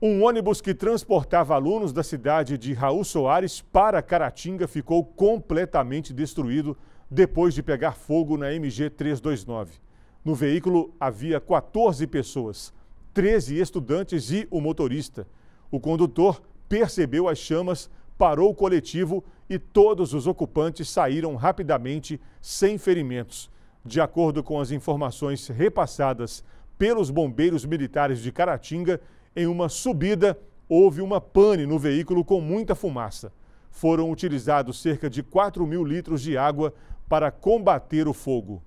Um ônibus que transportava alunos da cidade de Raul Soares para Caratinga ficou completamente destruído depois de pegar fogo na MG 329. No veículo havia 14 pessoas, 13 estudantes e o motorista. O condutor percebeu as chamas, parou o coletivo e todos os ocupantes saíram rapidamente sem ferimentos. De acordo com as informações repassadas pelos bombeiros militares de Caratinga, em uma subida, houve uma pane no veículo com muita fumaça. Foram utilizados cerca de 4 mil litros de água para combater o fogo.